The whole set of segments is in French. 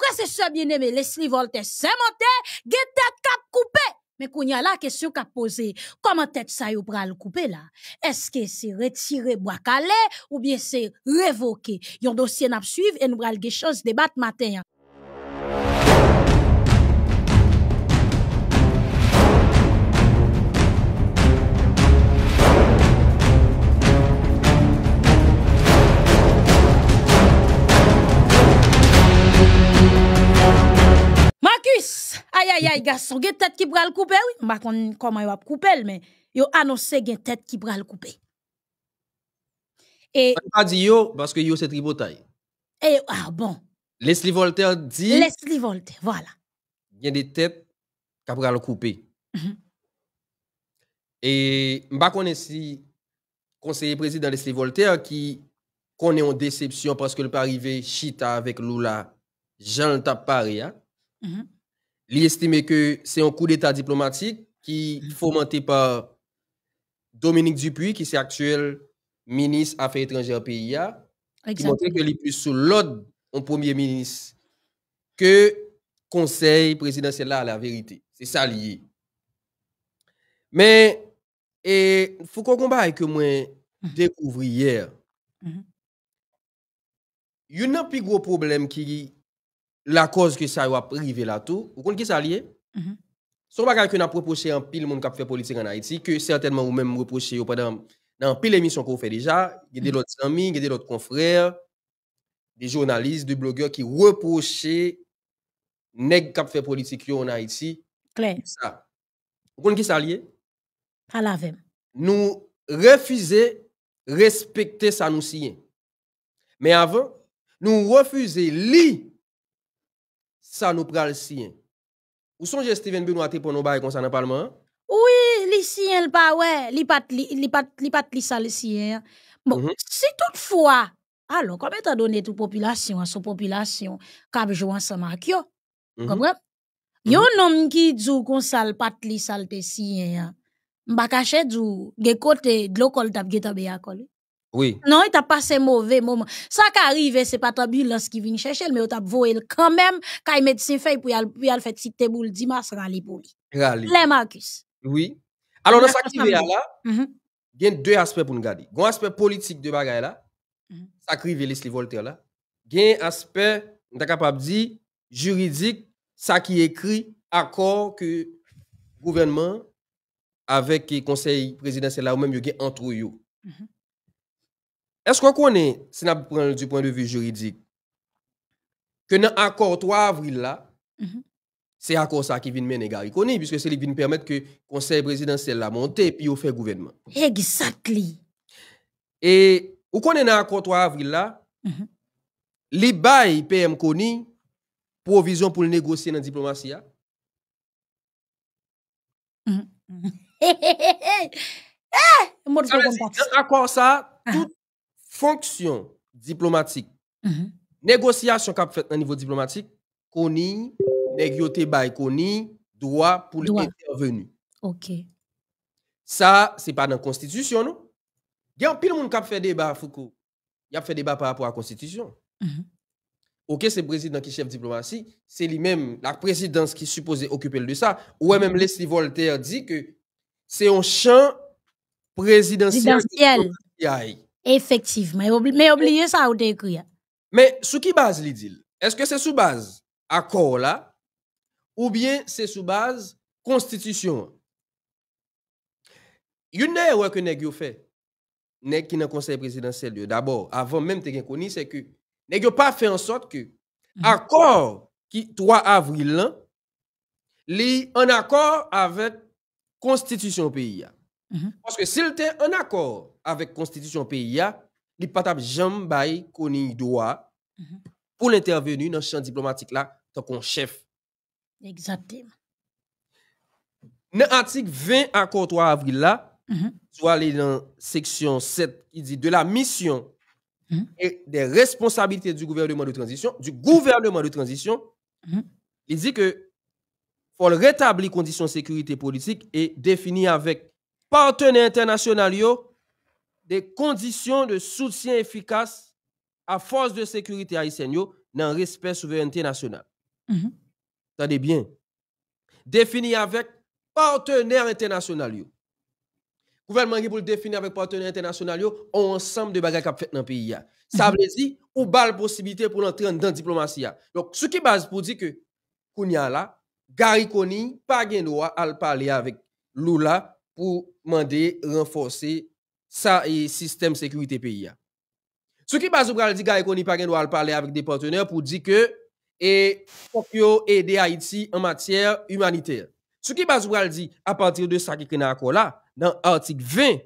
Frère et bien-aimés, les Voltaire s'est monté, gen cap coupé. Mais qu'on y a la question qu'a pose, comment tête ça yo pral couper là? Est-ce que c'est retiré, bois calais ou bien c'est a Yon dossier n'a suivre et nous pral chance de débattre matin. Hein. Aïe, aïe, aïe, garçon, gen tête qui pral couper, oui. Ma kon comment a ap couper, mais yo annoncé gen tête qui pral couper. Et. Pas dit yo, parce que yo c'est tribotaille. Et, ah bon. Leslie Voltaire dit. Leslie Voltaire, voilà. Gen des têtes qui pral couper. Mhm. Et, m'a connais si conseiller président Leslie Voltaire qui connaît en déception parce que le pas arrivé chita avec Lula, Jean le tapari, hein? Mm il estime que c'est un coup d'État diplomatique qui est fomenté par Dominique Dupuy, qui est actuel ministre Affaires étrangères PIA, qui montre que est plus sous l'ordre en premier ministre que conseil présidentiel à la vérité. C'est ça lié. Mais, et qu'on Combat que moi mhm. découvert hier, il y a un plus gros problème qui la cause que ça a privé là tout, vous comprenez qui ça lié? vous avez reproché un que nous proposé un pile monde qui fait politique en Haïti, que certainement vous même reproché pendant dans pile que qu'on fait déjà, il y a d'autres mhm. amis, il y confrères, des journalistes, des blogueurs qui reprochaient nèg qui fait politique en Haïti. Claire. Ça. Vous comprenez qui ça lié? À la Nous refuser respecter ça nous signe. Mais avant, nous refuser lire Sa nou pral siyen. Ou sonje Steven Bounou ati pou nou baye konsa nan palman? Ouye, li siyen lpa, wey. Li pat li sal siyen. Bon, mhm. si toutfwa, alo, kame ta donne tou popilasyon, an sou popilasyon, kabjouan sa makyo. Mhm. Komre? Mhm. Yon nom ki dzou konsal pat li sal te siyen. Mba kache dzou, ge kote, dlo kol tap geta beya kol. Oui. Non, il t'a passé mauvais moment. Ça qui arrive, c'est pas l'ambulance qui vient chercher, mais il t'a voué quand même, quand il médecin fait, pour y aller faire petite téboule dimanche, rallye pour lui. Les Marcus. Oui. Alors, dans ce qui là, mm-hmm. il y a deux aspects pour nous garder. Il y a un aspect politique de bagaille là, mm-hmm. ça qui arrive, les Voltaire là. Il y a un aspect, on est capable de dire, juridique, ça qui écrit, accord que le gouvernement avec le conseil présidentiel ou même, y a entre eux. Mm-hmm. Est-ce qu'on connaît, si on du point de vue juridique, que dans l'accord 3 avril là, mhm. c'est l'accord ça qui vient mener Gary puisque c'est lui qui vient permettre que le conseil présidentiel la monte et puis au le gouvernement. Exactly. Et, vous connaissez dans l'accord 3 avril là, mhm. les bails PM Koni, provision pour le négocier dans la diplomatie. Mm -hmm. moi, je ça, ah. tout fonction diplomatique, Négociation -hmm. négociation qu'a fait au niveau diplomatique, qu'on y, négocié by droit pour l'intervenu. OK. Ça, c'est pas dans la constitution, non? Il y a un pile monde qui fait débat, Foucault. Il a fait débat par rapport à la constitution. Mhm. OK, c'est le président qui est chef diplomatie, c'est lui-même, la présidence qui est supposée occuper de ça. Ou même mhm. Leslie Voltaire dit que c'est un champ présidentiel. Effectivement. Mais oubliez ça ou écrit. Hein. Mais sous qui base Est-ce que c'est sous base accord là ou bien c'est sous base constitution Une erreur que nèg fait qui dans conseil présidentiel d'abord avant même te connu c'est que nèg yo pas fait en sorte que mm-hmm. accord qui 3 avril là li en accord avec constitution pays. Mm-hmm. Parce que s'il était un accord avec constitution pays il n'y a pas de droit mhm. pour l'intervenir dans le champ diplomatique là tant qu'on chef. Exactement. Dans l'article 20 à 3 avril là, mhm. tu dans section 7 qui dit de la mission mhm. et des responsabilités du gouvernement de transition, du gouvernement de transition, il dit que faut rétablir conditions de sécurité politique et définir avec partenaires internationaux des conditions de soutien efficace à force de sécurité haïtienne dans le respect de la souveraineté nationale. Mm bien. Défini avec partenaires internationaux. Gouvernement qui pour le définir avec partenaires internationaux, ont ensemble de bagages qui fait dans le pays. Ça mhm. veut dire, ou bal possibilité pour entrer dans la diplomatie. Donc, ce qui base pour dire que, Kounia là, Gary Koni, pas droit à parler avec Lula pour demander renforcer ça et système sécurité pays. Ce qui base pour dire qu'on n'y pas droit parler avec des partenaires pour dire que et faut aider Haïti en matière humanitaire. Ce qui base pour dire à partir de ça qui est accord là dans article 20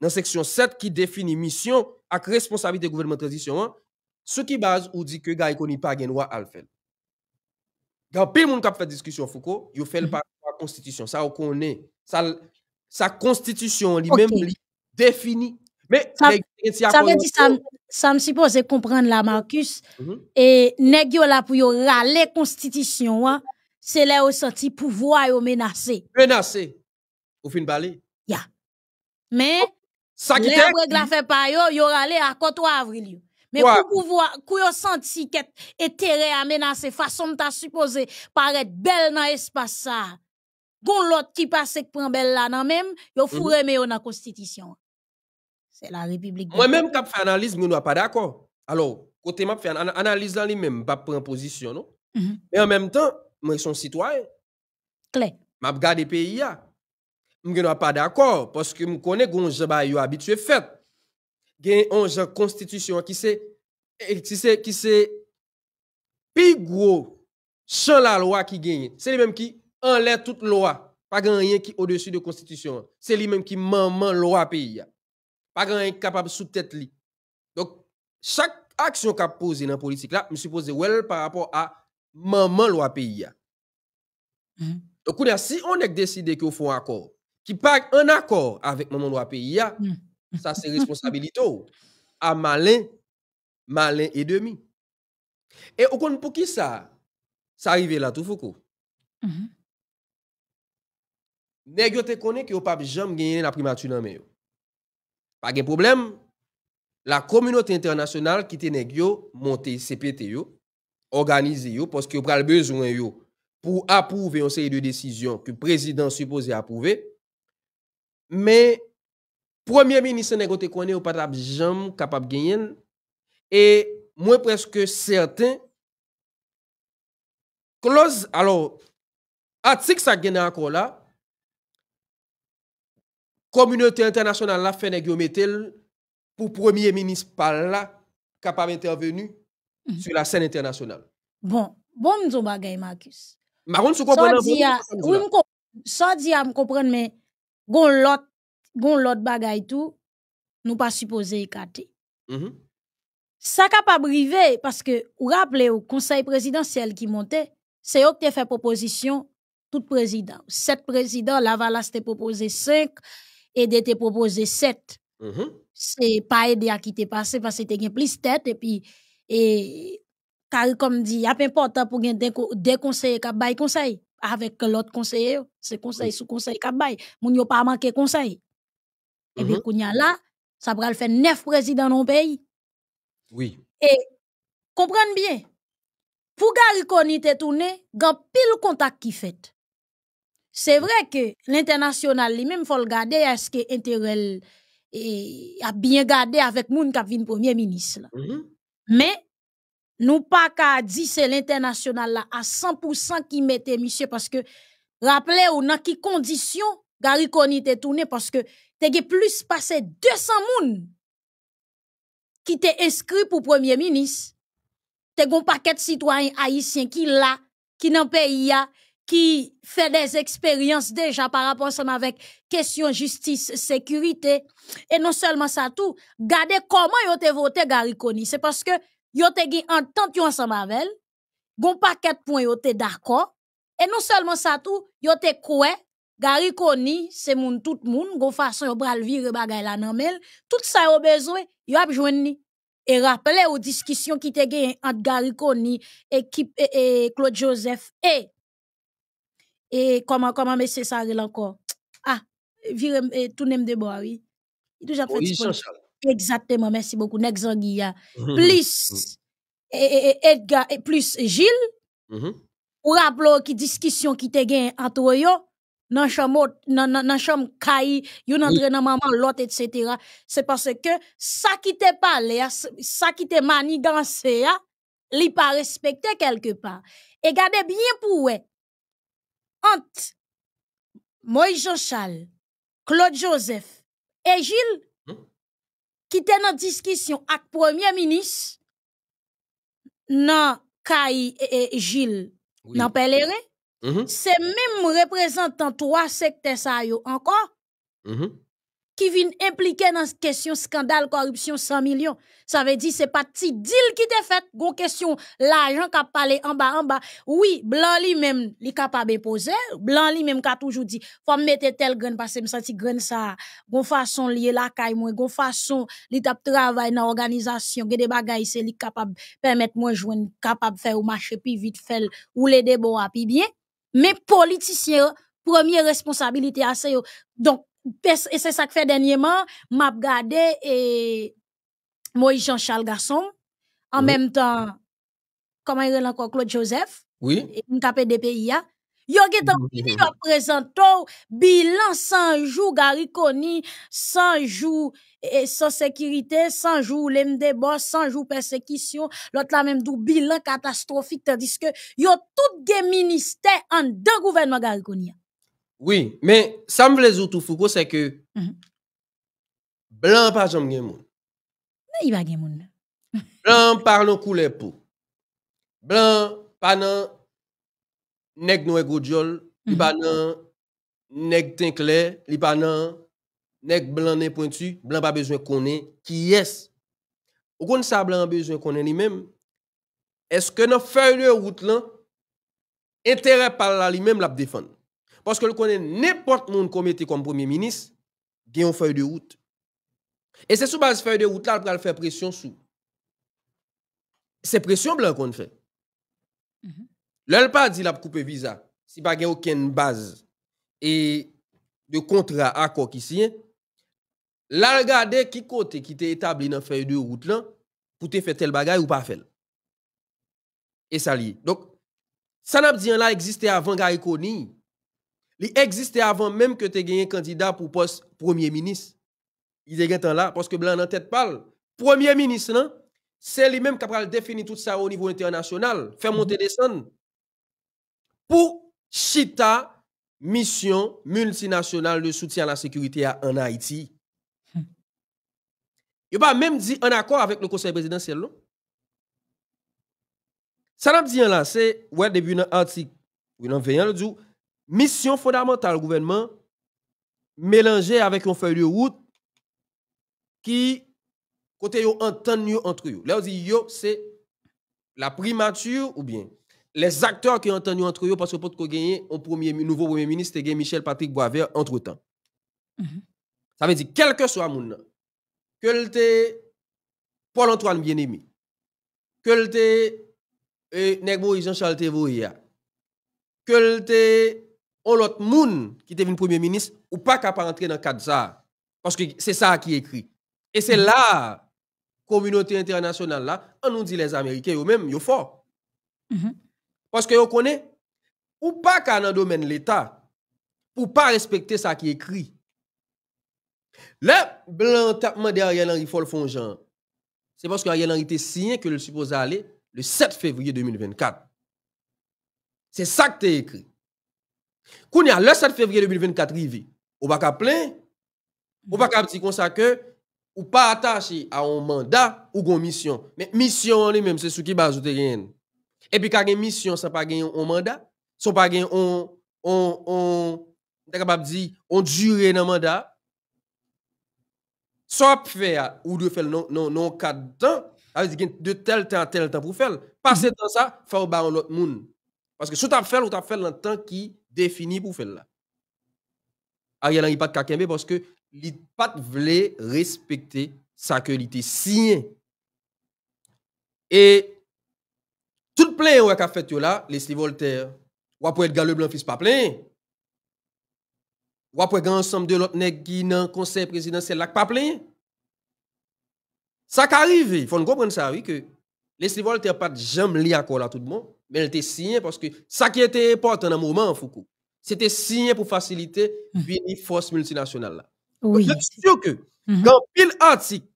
dans section 7 qui définit mission et responsabilité gouvernement transition ce qui base ou dit que gaï qu'on n'y pas droit à le faire. Quand pile monde qui fait discussion Foucault, il fait le par la constitution, ça on connaît. Ça sa constitution lui-même défini. Mais ça, veut dire ça, ça me suppose comprendre là, Marcus mhm. et nèg yo là pour yo râler constitution hein, c'est là au senti pouvoir yo menacé. Menacé. Au fin parler. Ya. Mais oh, ça qui règle la fait pas yo yo râler à côté avril Mais pour pouvoir pour yo senti que intérêt à menacer façon t'a supposé paraître belle dans espace ça. Gon l'autre qui passe qui prend belle là dans même yo mhm. fourer mm dans constitution. C'est la République. Moi-même, quand je fais analyse, je ne suis pas d'accord. Alors, côté je fais une analyse dans lui-même, pas prendre position, non? Mhm. Mais en même temps, je suis citoyen. Je regarde le pays. Je ne suis pas d'accord parce que je connais que je suis habitué fait. faire. on constitution, un ki qui eh, qui qui plus se sans la loi qui gagne. C'est lui-même qui enlève toute loi. Pas rien qui au-dessus de la C'est lui-même qui qui loi loi pays pas grand capable sous tête li. Donc chaque action qu'a posée dans la politique là, me suppose well par rapport à maman loi pays mm Donc si on a décidé qu'on fait un accord qui pas un accord avec maman loi pays mm ça c'est responsabilité à malin malin et demi. Et au compte pour qui ça ça arrive là tout Foucault. Mm -hmm. Nèg yo te connaît que ou pas jamais gagner la primature dans pas de problème. La communauté internationale qui était monter CPT, yo parce que a besoin pour approuver une série de décisions que le président supposé approuver. Mais premier ministre n'est connaît pas jamais capable de gagner. Et moi presque certain, clause, alors, article ça à encore là, Communauté internationale la fait négocier pour premier ministre par là capable intervenu mhm. sur la scène internationale. Bon, bon nous bagay Marcus. Maron sou comprendre. Oui, ça dit à comprendre mais gon lot gon lot bagay tout nous pas supposé écarter. Mm -hmm. Ça capable river parce que vous rappelez au conseil présidentiel qui montait, c'est eux qui fait proposition tout président. Sept présidents, Lavalas a proposé cinq, aider te proposer sept, C'est mm-hmm. pas aider à quitter, te passé parce que tu as plus tête et e puis et comme dit, il y a important pour gagner des conseils ka bay conseil avec l'autre conseiller, c'est conseil sous conseil ka il moun yo pas manquer conseil. Et puis mm-hmm. kounya là, ça va faire neuf présidents dans le pays. Oui. Et comprenez bien. Pour Gary Koni te tourné, gan pile contact qui fait. C'est vrai que l'international il même faut le garder est-ce que intérêt a bien gardé avec moun qui le premier ministre. Mais, mm-hmm. nous Mais nous pas dit dire c'est l'international là à 100% qui mettait monsieur parce que rappelez vous dans qui condition Gary Kony tourné parce que t'es plus de 200 personnes qui t'es inscrit pour premier ministre. T'es un paquet de citoyens haïtiens qui là qui dans pays qui fait des expériences déjà par rapport ensemble avec question justice, sécurité. Et non seulement ça tout, gardez comment ils ont voté Gary C'est parce que ils ont entente ensemble avec elle, gon paquet point ils ont d'accord. Et non seulement ça tout, ils ont quoi Gary Koni, c'est moun tout moun, gon façon yon pral vire bagay la nan tout ça yon besoin, yon ap joindre. Et rappelez aux discussions qui te gagné entre Gary Koni et, et Claude Joseph et et comment comment monsieur, ça sarel encore Ah, virem, eh, tout n'aime de bois oui. il toujours fait Exactement, merci beaucoup. Mhm. Plus mhm. Eh, eh, Edgar, et plus Gilles. Mhm. Ou rappelons qui discussion qui te gagne entre eux. Nan chambre, nan, nan, chambre dans yon entre dans maman, l'autre, etc. C'est parce que ça qui te parle, ça qui te manigance, li pas respecté quelque part. Et gardez bien pour eux entre Moïse Jean-Charles, Claude Joseph et Gilles, hmm? qui étaient en discussion avec le Premier ministre, dans Kai et, Gilles, dans le mm mm-hmm. c'est même représentant trois secteurs ça encore, mm-hmm qui vient impliquer dans question scandale corruption 100 millions. Ça veut dire c'est pas petit deal qui t'est fait. Gon question l'argent qui a parlé en bas en bas. Oui, blanc lui même est capable poser, blanc lui même qui a toujours dit faut mettre tel grain parce que me senti grain ça. Gon façon lié la caille moi, gon façon li tap travail dans organisation, Gé des bagages c'est li capable permettre moi joindre capable faire au marché plus vite faire ou les débats puis bien. Mais politicien première responsabilité à ça. Donc et c'est ça que fait dernièrement, m'a regardé et Moïse Jean-Charles Garçon, en même temps, comment il est encore Claude Joseph, oui. et cap des pays, hein. Yo getan fini yo bilan 100 jours Gariconi, 100 jours et sans sécurité, sans jours les boss, sans jours persécution, l'autre la même dou bilan catastrophique tandis que yo tout des ministères en deux gouvernement Gariconi. Hein. Oui, mais ça me plaît tout Foucault, c'est que mhm. blanc pas jamais gen moun. Non, il va gen blanc par nos couleur peau. Blanc pas nan nèg noue goudjol, mm -hmm. il pas nan nèg teint clair, il pas nan blanc nez pointu, blanc pas besoin qu'on ait, qui est. Ou qu'on sa blanc besoin qu'on ait lui-même. Est-ce que nos feuille de route là intérêt par là lui-même la défendre parce que le connaît n'importe monde qui comme premier ministre, y a une feuille de route. Et c'est sous base feuille de route là pour faire pression sous. C'est pression blanc qu'on fait. Mm -hmm. pas dit la couper visa, si pas a aucune base et de contrat accord qui signe, la regarder qui côté qui était établi dans feuille de route là pour te faire tel bagage ou pas faire. Et ça lié. Donc ça n'a pas dit là existait avant Gary ait. Il existait avant même que tu gagné candidat pour poste premier ministre. Il est temps là parce que blanc en tête parle. Premier ministre c'est lui-même qui a défini tout ça au niveau international, faire mhm. monter descendre. Pour chita mission multinationale de soutien à la sécurité en Haïti. Il hmm. pas même dit en accord avec le conseil présidentiel non? Ça n'a dit là, c'est ouais début article en le Mission fondamentale gouvernement, mélangée avec un feuille de route qui, côté yo entend entre eux. Là, on dit c'est la primature ou bien les acteurs qui entendent entre eux parce que pour gagner un premier, nouveau premier ministre, gagne Michel Patrick Boisvert entre temps. Mhm. Ça veut dire, quel que soit monde, que le Paul-Antoine Bien-Aimé, que le eh, Negbo Jean-Charles Tevouya, que le on l'autre monde qui devient premier ministre ou pas capable rentrer dans le cadre ça parce que c'est ça qui est écrit et c'est là communauté internationale là on nous dit les américains eux même ils fort mhm. parce que on connaît ou pas qu'à dans domaine l'état pour pas respecter ça qui est écrit le blanc tapement derrière Henry font c'est parce qu'Ariel Henry était signé que le supposé aller le 7 février 2024 c'est ça qui est écrit quand a le 7 février 2024 arrivé, on va pas plein, on va mhm. pas dire comme que ou pas attaché à un mandat ou une mission. Mais mission lui-même c'est ce qui base rien. Et puis quand une mission ça pas gagner un mandat, ça pas gagner on on on dire on durée dans mandat. Soit faire ou de faire non non non quatre temps, de tel temps à tel temps pour faire. Passer mhm. dans ça, faire ba un autre monde. Parce que si tu as fait ou tu as fait dans temps qui défini pour faire là. Ariel ah, a pas kakembe parce que il pas voulait respecter sa qualité, signé. Et tout plein ou a fait là, Leslie Voltaire, ou après Edgar blanc fils pas plein. Ou après grand ensemble de l'autre nèg qui dans conseil présidentiel là pas plein. Ça qui arrive, il faut comprendre ça oui que Leslie Voltaire pas jamais lié li à tout le monde mais elle était signée parce que ça qui était important dans le moment, Foucault, c'était signé pour faciliter les mm. force multinationale. Oui. Je suis sûr que mm -hmm. quand pile article,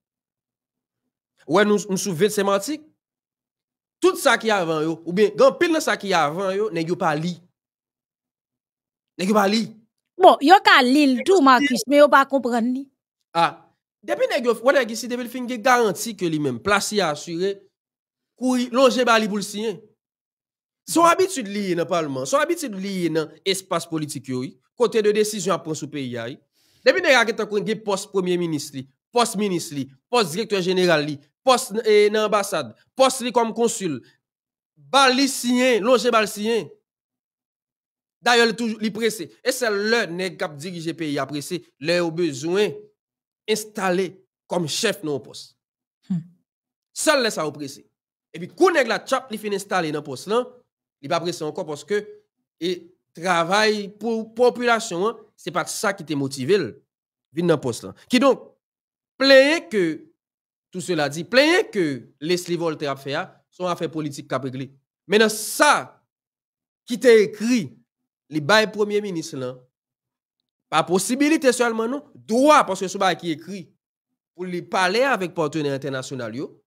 ouais, nous, nous c'est sémantique, tout ça qui est avant, ou bien quand pile de ça qui est avant, n'y n'est pas li. N'est pas li. Bon, yo ka l'île tout, Marcus, mais yo pas comprendre ni. Ah, depuis n'est pas, que depuis le fin, garantie que lui-même, placé assuré, courir, longer bali pour le signer. Son habitude liée dans le Parlement, son habitude liée dans l'espace politique, côté de décision à prendre sous pays. Depuis que avez un poste premier ministre, poste ministre, poste directeur général, poste dans eh, l'ambassade, poste comme consul, bali loger bal signé. D'ailleurs, il pressé. Et c'est le nèg qui dirige le pays, pressé, le au besoin installé comme chef dans le poste. Hmm. Seul ça a pressé. Et puis, quand la chap li fin installé dans le poste, il n'est pas pressé encore parce que et travail pour population, hein, ce n'est pas ça qui t'est motivé. poste Qui donc, plaît que, tout cela dit, plein que les Voltaire a hein, sont affaires politiques politique Mais Maintenant, ça qui t'a écrit, les premier ministre pas possibilité seulement non, droit, parce que ce bail qui écrit, pour lui parler avec partenaires internationaux,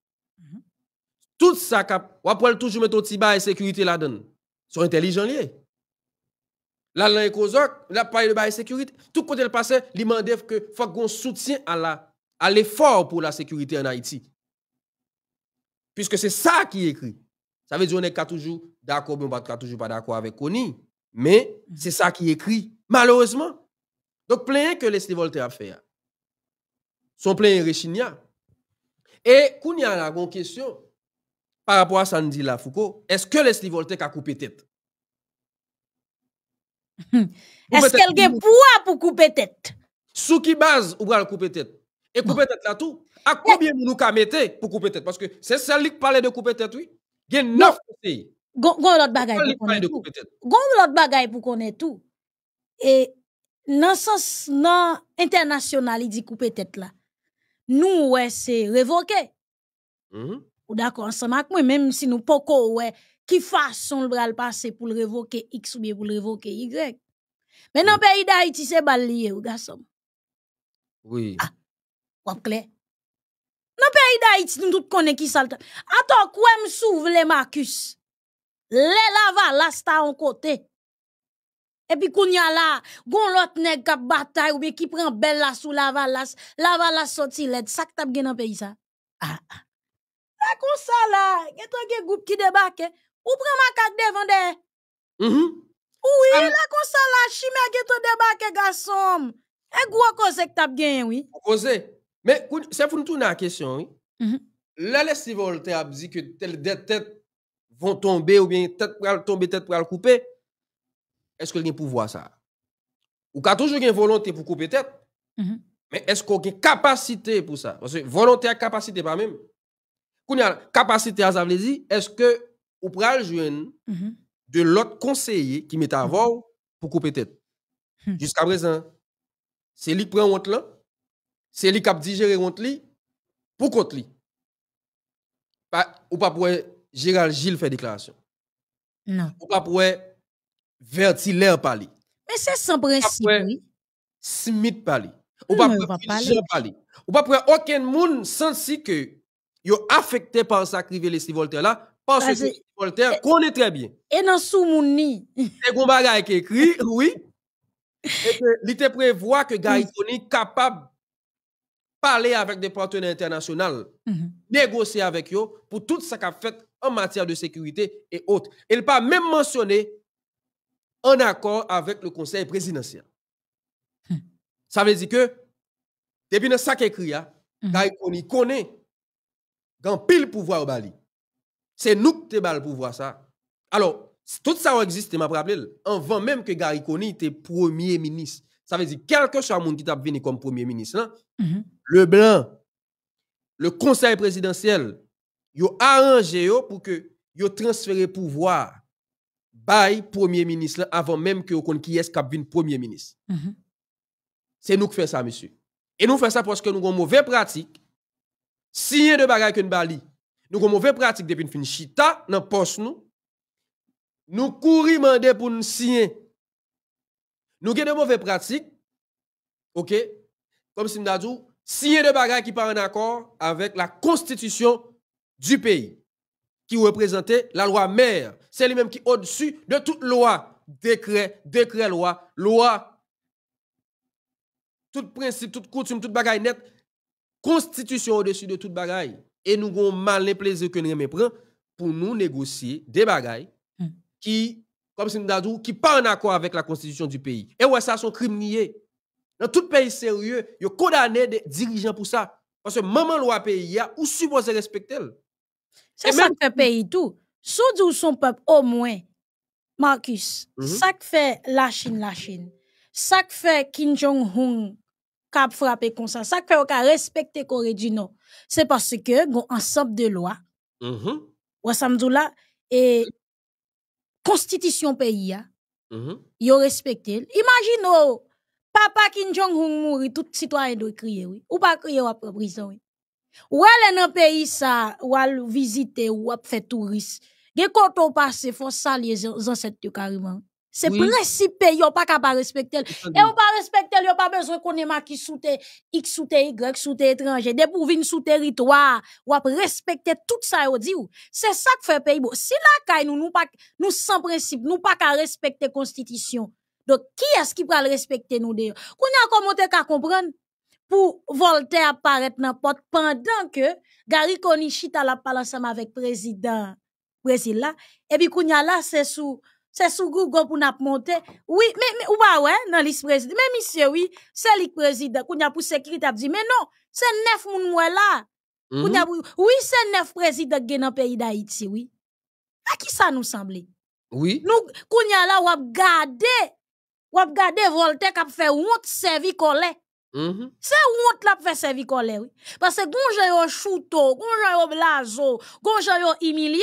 tout ça, cap, on toujours mettre petit bail sécurité là-dedans. Sont intelligents liés. Là, là, la parle de bail sécurité. Tout côté le passé, il dit que faut qu'on soutien à la à l'effort pour la sécurité en Haïti. Puisque c'est ça qui est écrit. Ça veut dire qu'on est toujours d'accord, mais on n'est toujours pas d'accord avec Kony. Mais c'est ça qui est écrit, malheureusement. Donc, plein que les Voltaire a fait, hein. son plein Réchinia. Et Kounia a la question par rapport à Sandy là, Foucault, est-ce que les Voltaire a coupé tête? est-ce qu'elle a pouvoir pour couper tête? Sous qui base ou le couper tête? Et couper tête là tout? À combien nous nous mettez pour couper tête? Parce que c'est celle qui parlait de couper tête, oui? Il y a 9 y Gon l'autre bagaille pour connaître tout. Gon l'autre bagaille pour connaître tout. Et dans sens international il dit couper tête là. Nous ouais c'est révoqué. -hmm. Ou d'accord ensemble avec moi, même si nous pas ouais, qui façon le bras passer pour le révoquer X ou bien pour le révoquer Y. Mais dans le pays d'Haïti, c'est bal lié, ou Oui. Ah, ou Dans pays d'Haïti, nous tous connaissons qui salte. Attends, quoi me souve les Marcus? Les lavalas là, c'est en côté. Et puis, qu'on y a là, gon l'autre nèg qui bataille ou bien qui prend belle la sous lava, là, lava, là, sorti l'aide. Ça que t'as dans le pays, ah. ah pas comme ça là. Il y a un groupe qui débarque. Hein. Ou prend ma carte devant de. -hmm. Oui, là comme ça là, chime a un débarque, garçon. Un gros cause que tu as gagné, oui. Cause. Mais c'est pour nous tourner la question, oui. -hmm. Là, les si tu as dit que telle des têtes vont tomber ou bien tête tomber, tête pour couper. Est-ce qu'il y a un pouvoir ça? Ou qu'il toujours une volonté pour couper tête? -hmm. Mais est-ce qu'on a une capacité pour ça? Parce que volonté et capacité, pas même. Kounia, capacité à ça est-ce que vous pral jeune mhm. de l'autre conseiller qui met à voir mhm. pour couper tête? Hmm. Jusqu'à présent, c'est lui qui prend honte là, c'est lui qui a digéré honte pour contre lui. Ou pas pour Gérald Gilles faire déclaration. Ou pas pour Vertilère parler. Mais c'est sans principe, oui. Smith parler. Ou pas pour Jean parler. Ou pas pour aucun monde sans si que yo affecté par ça qui les Voltaire là parce que Voltaire connaît très bien. Et dans sous monde C'est un bagage qui écrit oui. Et que il te prévoit que Gaïtoni capable parler avec des partenaires internationaux, mhm. négocier avec eux pour tout ce qu'a fait en matière de sécurité et autres. Il n'a pas même mentionné un accord avec le Conseil présidentiel. Hmm. Ça veut dire que, depuis ça qu'il écrit, mm connaît quand pile pouvoir au Bali. C'est nous qui avons le pouvoir ça. Alors, tout ça existe, m'a rappelé, avant même que Gary Coney était premier ministre. Ça veut dire, quelque que soit qui t'a venu comme premier ministre, hein, mhm. le blanc, le conseil présidentiel, a arrangé pour que yo transférer pouvoir bail premier ministre avant même que on qui est premier ministre. Mhm. C'est nous qui faisons ça, monsieur. Et nous faisons ça parce que nous avons mauvaise pratique si y de bagay que bali, nous avons mauvaise pratique depuis nous fin chita dans poste nous. Nous courir demander pour nous signer. Nous avons de mauvais pratiques. OK Comme si nous signer de bagay qui pas en accord avec la constitution du pays qui représentait la loi mère. C'est lui-même qui au-dessus de toute loi, décret, décret loi, loi. Tout principe, toute coutume, toute bagaille net constitution au-dessus de toute bagaille. Et nous avons mal les plaisirs que nous prenons pour nous négocier des bagailles hmm. qui, comme si nous avons qui pas en accord avec la constitution du pays. Et ouais, ça, sont crime Dans tout pays sérieux, ils condamné des dirigeants pour ça. Parce que maman loi pays, a ou supposé respecter. C'est ça qui fait pays tout. Sous son peuple, au moins, Marcus, mhm. ça fait la Chine, la Chine. Ça fait Kim Jong-un, cap frapper comme ça. Ça fait qu'on respecte Corée du Nord. C'est parce que gon ensemble de lois. Mm-hmm. ou samedi, là et constitution pays a. Hein. -hmm. ont respecté. Imagine oh, papa Kim Jong Un tout citoyen doit crier oui. Ou pas crier ou après prison oui. Ou elle dans pays ça ou visiter ou faire touriste. Quand on passe faut salier ancêtres carrément. C'est principe, principe n'y a pas qu'à respecter. Et on pas respecter, a pas besoin qu'on ait qui sous X sous Y sous étranger. Dès qu'on vient sous territoire, ou respecter tout ça, on dit. C'est ça que fait pays Si là, nous, nous pas, nous sans principe, nous pas qu'à respecter constitution. Donc, qui est-ce qui va le respecter, nous, d'ailleurs? Qu'on a tu qu'à comprendre? Pour Voltaire apparaître n'importe pendant que Gary t'as la palace avec président, président là. Et puis, qu'on a là, c'est sous, c'est sous Google pour nous monter. Oui, mais, mais ou ouais, dans l'ice président. Mais monsieur, oui, c'est l'ice président. Quand pour sécurité, dit, mais non, c'est neuf moun là. Mhm. pour... Oui, c'est neuf présidents qui dans le pays d'Haïti, oui. À qui ça nous semble? Oui. Nous, quand là, ou avons gardé, ou avons gardé Voltaire qui a fait honte, servi, c'est mm-hmm. où on te l'a fait servir colère oui parce que quand j'ai un chouto Quand j'ai un blazo Quand j'ai un humilié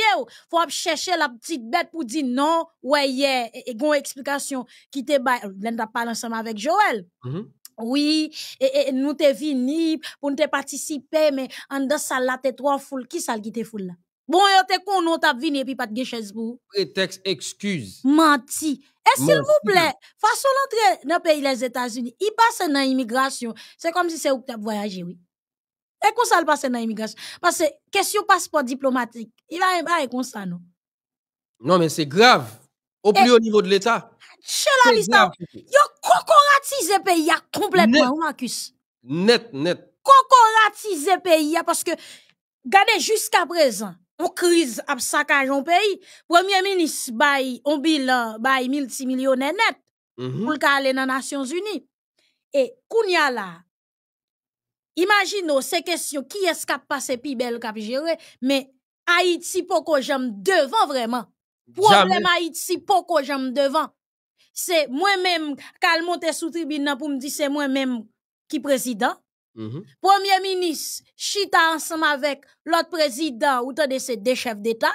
faut chercher la petite bête pour dire non ouais yeah. et gon explication qui te bail l'en parle ensemble avec Joël mm-hmm. Oui, et, nous t'es venu pour nous participer, mais en dans ça là, t'es trois foule Qui ça qui t'es foule là? Bon, y'a t'es con, nous t'as venu et puis pas de chaise pour. Prétexte, excuse. Menti. Et s'il vous plaît, façon l'entrée dans le pays des États-Unis, il passe dans l'immigration. C'est comme si c'est où tu as voyagé, oui. Et qu'on s'en passe dans l'immigration. Parce que question passeport diplomatique, il va pas comme ça, non. Non, mais c'est grave. Au plus haut niveau de l'État. Chez la liste, yo cocoratisé pays complètement, hein, Marcus. Net, net. Cocoratisé pays parce que, regardez, jusqu'à présent, la crise à saccage un pays, premier ministre bail un bilan multimillionnaire net mhm. pour aller dans Nations Unies. Et kounya là imaginez ces questions qui est-ce qui passe belle mais Haïti poko j'aime devant vraiment. Problème Haïti poko j'aime devant. C'est moi-même qui monte sous tribune pour me dire c'est moi-même qui président Mm-hmm. Premier ministre, chita ensemble avec l'autre président, ou de ces deux chefs d'État,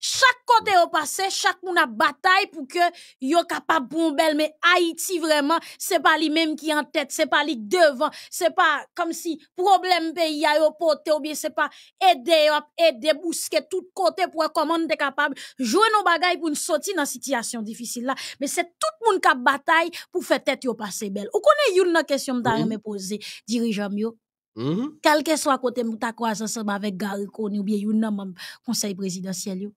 chaque côté au passé, chaque moun a bataille pour que yo capable bon bel, mais Haïti vraiment, ce n'est pas lui même qui est en tête, ce n'est pas lui devant, n'est pas comme si problème pays a yo porté ou bien c'est pas aider, aider, bousquer tout côté pour comment on est capable de jouer nos bagailles pour nous sortir dans situation difficile là. Mais c'est tout le monde qui a bataille pour faire tête au passé belle. Ou connaît une question que t'as dirigeant yo? Mm-hmm. Quel que soit côté, vous croise ensemble avec Gary ou bien a nan conseil présidentiel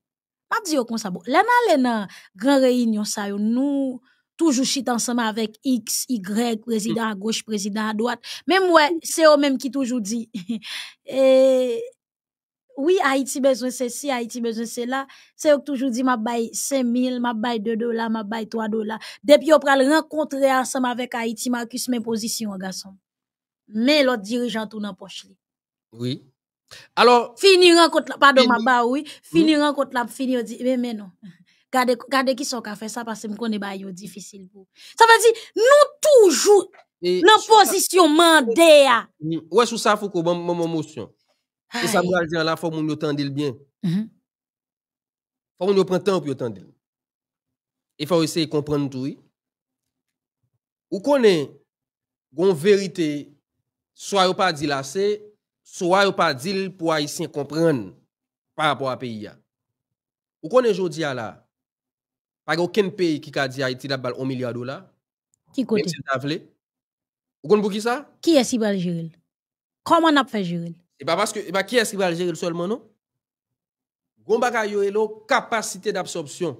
m'a dit comme ça bon là dans grand réunion ça nous toujours chit ensemble avec X, Y, président à gauche, président à droite. Même ouais, c'est eux-mêmes qui toujours dit. Eh, oui, Haïti besoin ceci, Haïti besoin cela. C'est eux qui toujours dit, ma payer 5 000, ma payer 2 dollars, ma payer 3 dollars. Depuis, on pral rencontrer ensemble avec Haïti, Marcus, mes positions, garçon. Mais l'autre dirigeant tout en poche. Oui. Alors, fini rencontre, pardon, ma ba, oui, fini en hmm? rencontre là, fini, on mais, mais non. Gardez, gardez qui sont qu'à faire ça parce que me connais pas, yo difficile Ça veut dire, nous toujours, dans position mandé ah. hmm, Ouais, sous ça, faut qu'on mon motion. Et ça veut dire là, faut qu'on entende bien. Mm-hmm. Faut qu'on prenne temps pour entendre. et faut essayer de comprendre tout. oui Ou connaît, gon vérité, soit ou pas dit là, c'est, soit pas dit pour haïtien comprendre par rapport à pays Ou connaît aujourd'hui là Pas aucun pays qui a dit Haïti la 1 milliard de dollars. Qui côté Ou connaissez pour qui ça Qui est-ce qui va gérer Comment on a fait gérer parce que eh ben, qui est-ce qui va gérer seulement non Gon bagay yo capacité d'absorption.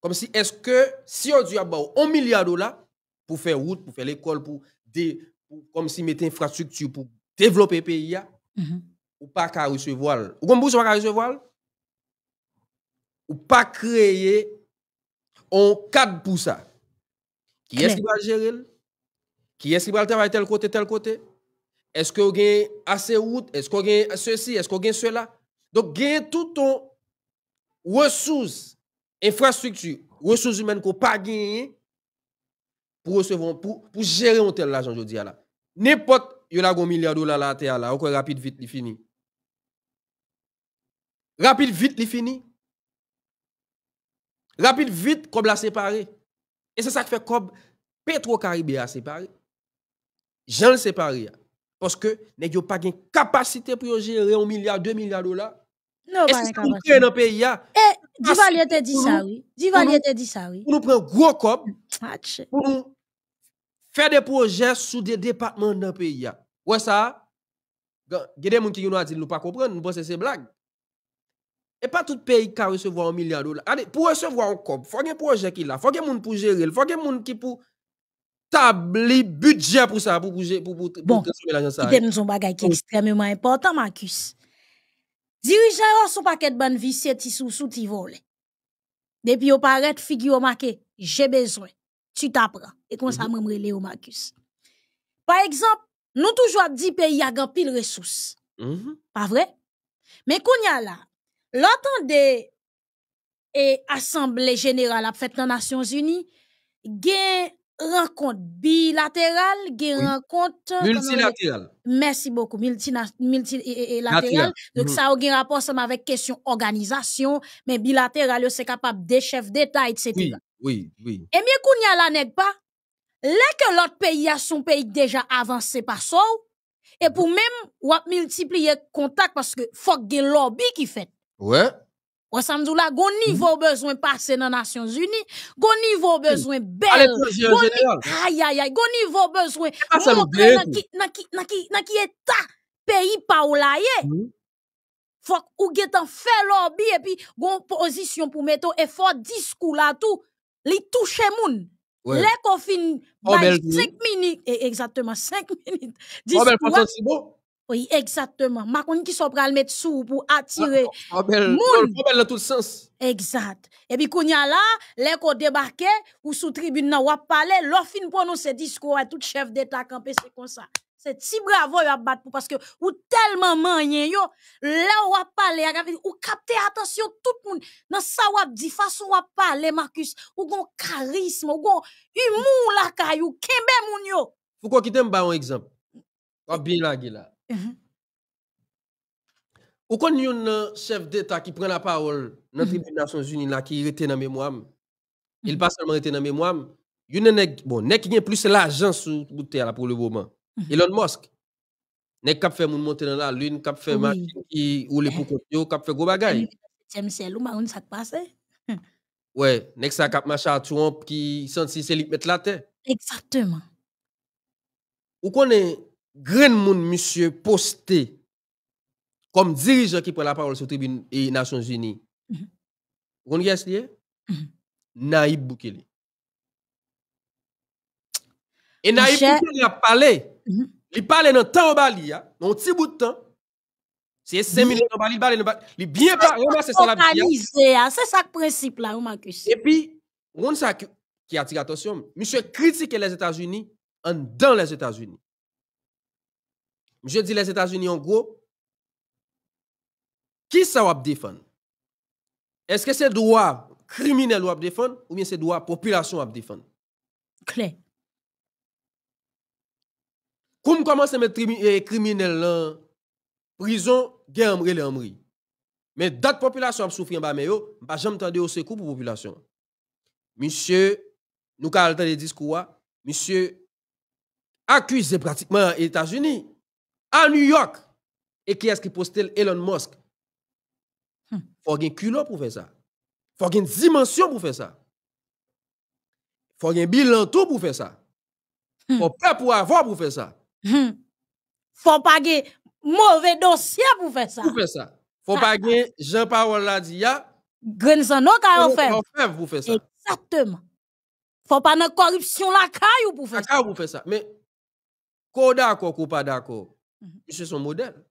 Comme si est-ce que si on dit à 1 milliard de dollars pour faire route, pour faire l'école, pour des pour, comme si mettre infrastructure pour développer le pays, mhm. ou pas qu'à recevoir. Ou comme pas recevoir, ou pas créer un cadre pour ça. Qui est-ce qui va gérer? Qui est-ce qui va travailler tel côté, tel côté? Est-ce qu'on a assez route? Est-ce qu'on a ceci? Est-ce qu'on a cela? Donc, gagner tout ton ressources, infrastructure, ressources humaines qu'on pas gagné pour recevoir, pour, pour gérer un tel l'argent je là. N'importe Yon a gon milliard dollars la terre là, encore rapide vite li fini. Rapide vite li fini. Rapide vite comme la séparé. Et c'est ça qui fait comme Petro-Caribé a séparé. ne le séparé. Parce que n'ont pas de capacité pour gérer un milliard, deux milliards de dollars. Non, pas dans pays Eh, Divalier te dit ça, oui. Divalier te dit ça, oui. Pour nous prendre gros cop pour nous faire des projets sous des départements dans le pays. Ouais ça, il y a des gens qui nous disent nous pas comprendre, nous pensons c'est blague. Et pas tout pays qui recevoir un milliard de dollars. Allez, pour recevoir un COP, il faut qu'il y ait un projet qui là, il faut qu'il y ait pour gérer, il faut qu'il y ait un qui pour tabli budget pour ça, pour bouger, pour, pour, bon, l'argent ça. C'est nous un bagage qui est extrêmement important, Marcus. Dirigeants sont paquet de bonne vie, c'est sous sous ti volé. Depuis au paraît figure marqué, j'ai besoin. Tu t'apprends. Et comme ça, m'aimerais mhm. Léo Marcus. Par exemple, nous toujours dit pays a grand pile ressources. Mm-hmm. Pas vrai? Mais qu'on y a là, et assemblée générale a fait dans Nations Unies, gain rencontre bilatérale, gain rencontre multilatérale. Merci beaucoup, multilatérale. Donc mm-hmm. ça a un rapport avec avec question organisation, mais bilatérale, c'est capable des chefs d'État, etc. Oui, oui, Et eh bien qu'on y là, n'est pas? là que l'autre pays a son pays déjà avancé par ça, et pour mhm. même, multiplier multiplier contact parce que faut que lobby qui fait. Ouais. Ou ça me dit là, gon mhm. niveau de besoin passer dans les Nations Unies, gon niveau besoin belle. Aïe, aïe, aïe, gon niveau besoin. Ah, niveau besoin. dans qui, dans qui, dans qui état pays pa ou la ye. Mhm. en fait lobby et puis une position pour mettre effort discours là tout, les touche gens. Ouais. Les confines, 5 minutes, eh, exactement 5 minutes. Oh, ben, Oui, exactement. Ma qui sont le mettre sous pour attirer. Ah, ben, oh, ben, dans tout sens. Exact. Et puis, qu'on y a là, les qu'on débarqué, ou sous tribune, on va parler, l'offre prononcer discours à tout chef d'État campé, c'est comme ça c'est si bravo à bat parce que ou tellement manyen yo là ou a parler ou capter attention tout le monde dans ça ou a dit façon ou a parler Marcus ou gon charisme ou gon humour la kay ou kembe moun yo pourquoi quitter un exemple eh. ou bien la là mm-hmm. ou kon yon euh, chef d'état qui prend la parole dans mm-hmm. tribune des Nations Unies là qui était dans mémoire il mm-hmm. pas seulement était dans mémoire yon nek, bon nek plus l'argent sous la la pour le moment Mmh. Elon Musk. Nek kap fait moun monte dans la lune, kap fait machin ou les pour yo kap fait gros bagay. Septième ciel ou ma ça passe. Ouais, nek sa kap marcher à Trump qui si c'est lui met la terre. Exactement. Ou est grand monde monsieur posté comme dirigeant qui prend la parole sur tribune et Nations Unies. Vous connaissez ce liye? Mmh. Naïb Boukele. Et Naïb Boukele a parlé Mhm. Il parle dans le temps au Bali, hein. dans un petit bout de temps. C'est 5 mhm. minutes en Bali, il parle bien il là, c'est ça la hein. Hein. C'est ça le principe là, Et puis, on sait qui attire attention. Monsieur critique les États-Unis en dans les États-Unis. Monsieur dit les États-Unis en gros. Qui ça va défendre? Est-ce que c'est le droit criminel ou le défendre ou bien c'est droit population va défendre? Koum commence à mettre eh, criminel en prison, guerre amri Mais d'autres populations souffrent en bas, mais yo, pas jamais entendu au secours pour population. Monsieur, nous avons le temps discours, hein. monsieur, accusé pratiquement aux États-Unis, à New York, et qui est-ce qui poste Elon Musk? Il hmm. Faut un culot pour faire ça. Faut une dimension pour faire ça. Faut un bilan tout pour faire ça. Il hmm. Faut pas pour avoir pour faire ça. Hmm. Faut pas gagner mauvais dossier pour faire ça. Pour faire ça. Faut pas gagner Jean-Paul l'a dit ya. Grenzano ka on fait. fait pour faire ça. Exactement. Faut pas dans corruption la caille pour faire ça. pour faire ça. Mais ko d'accord ou pas d'accord. Hmm. c'est son modèle.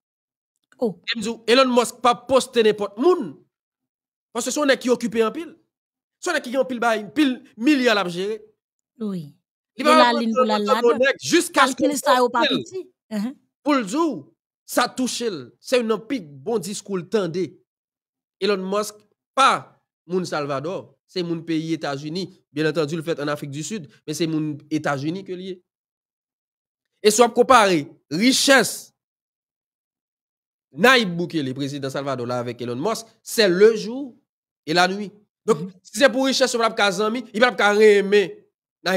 Oh. Elon Musk pas poste n'importe monde. Parce que son est qui occupé en pile. Son est qui en pile bah, une pile milliard à gérer. Oui. Jusqu'à ce que uh-huh. pour le jour, ça touche. C'est un pique bon discours tendé. Elon Musk, pas mon Salvador, c'est mon pays États-Unis. Bien entendu, le fait en Afrique du Sud, mais c'est mon États-Unis que lié. Et soit comparé richesse, Naïb Boukele, président Salvador, là, avec Elon Musk, c'est le jour et la nuit. Donc, uh-huh. si c'est pour richesse, il va pas il va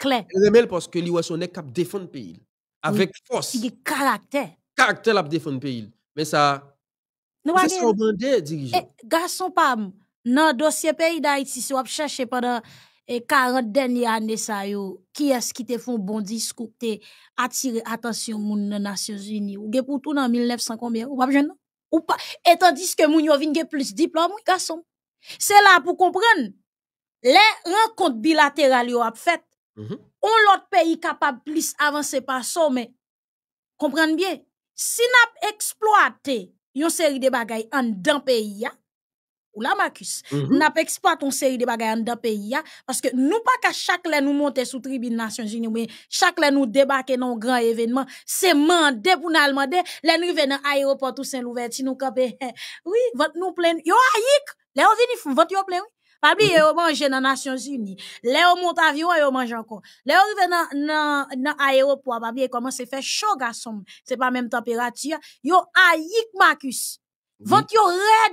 clair. parce que lui, son est cap défendre pays. Avec force. Il y a caractère. Caractère à défendre pays. Mais ça. Nous c'est son bandé, dirigeant. Eh, garçon, PAM, Dans le dossier pays d'Haïti, si on cherché pendant 40 eh, dernières années, ça yo, qui est-ce qui te font bon discours, qui attiré attention moun nan Nations Unies? Ou gen pour tout dans 1900 combien? Ou pas jeune? Ou pas? Et tandis que moun yo vin gen plus diplôme, garçon. C'est là pour comprendre. Les rencontres bilatérales yo a fait Mhm. On l'autre pays capable plus avancer par ça, mais comprenez bien, si nous exploité une série de bagailles en d'un pays, ou la Marcus, nous -hmm. nous exploité une série de bagailles en d'un pays, parce que nous pas qu'à chaque fois nous monter sous tribune Nations Unies, mais chaque fois nous débarquons dans un grand événement, c'est mandé pour nous demander, là nous venons à l'aéroport ou Saint-Louvert, si nous capé, oui, votre nous plein, yo aïk, là on vient, votre nous oui. Pablo il ils dans les Nations Unies. Là, ils ont avion et ils encore. il est arrivent dans l'aéroport, pas oublier comment c'est faire chaud, garçon. C'est pas même température. Ils a haïk, Marcus. Vont ils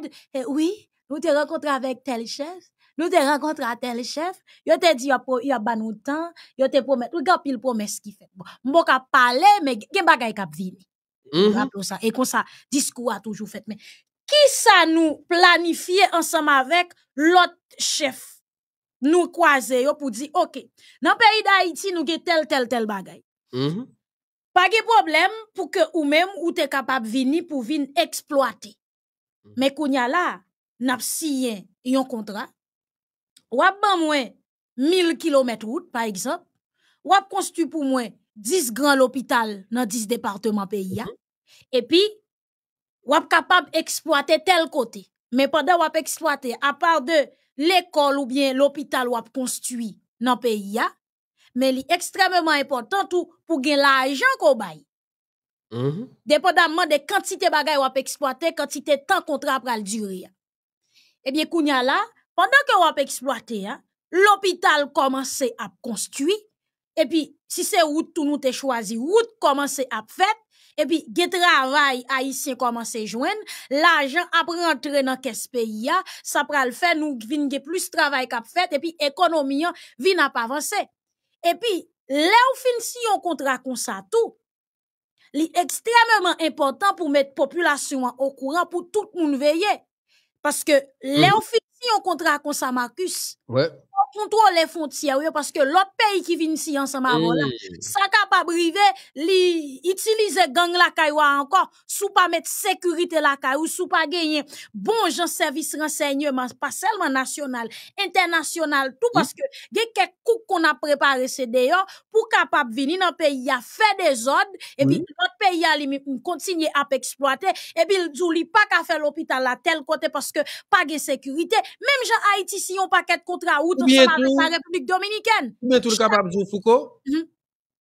red. Eh, oui, nous te rencontrons avec tel chef. Nous te rencontrons avec tel chef. Il te dit qu'ils ont banou temps. Il te promet. Regarde, pile promesse qu'il fait. Bon, Il a parlé, mais ils ont des choses qui ont Mm -hmm. ça. Et comme ça, discours a toujours fait. Mais qui ça nous ensemble ensemble l'autre l'autre chef Nous croiser pour dire « ok, dans le pays d'Haïti, nous avons tel tel tel bagaille. Mm-hmm. Pas de problème pour que pou ke ou même ou te capable vini pour vin exploiter. Mm-hmm. Mais Me kounya la, siyen yon kontra, 1000 km route, par exemple, wap konstu pour moi 10 grands hôpitaux dans 10 départements pays. Et mm-hmm. Et puis wap capable exploiter tel côté mais pendant wap exploiter à part de l'école ou bien l'hôpital wap construit dans pays ya, mais extrêmement important tout pour gagner l'argent qu'on bail mm-hmm. dépendamment des quantités bagay wap exploiter quantité temps contrat pral durer Eh bien pendant que wap exploiter l'hôpital commence à construire et puis si c'est route tout nous te choisi route commence à faire et puis le travail haïtien commence à joindre l'argent après rentrer dans ce pays là ça pral le faire nous vinn plus travail qu'a fait et puis économie n'a pas avancer et puis là fin si on contrat comme ça tout est extrêmement important pour mettre population au courant pour tout le monde veiller parce que mm si on contrat comme ça Marcus ouais les frontières parce que l'autre pays qui vient ici ensemble avant mm. ça capable arriver utiliser gang la caillou encore sous pas mettre sécurité la caillou sous pas gagner bon gens service renseignement pas seulement national international tout parce que il y a quelques coups qu'on a préparé c'est d'ailleurs pour capable venir dans pays a fait des ordres et puis mm. l'autre pays a continuer à exploiter et puis il pas qu'à faire l'hôpital à tel côté parce que pas de sécurité même gens Haïti si on paquet contrat ou la République dominicaine. Mais tout le capable de Foucault, mhm.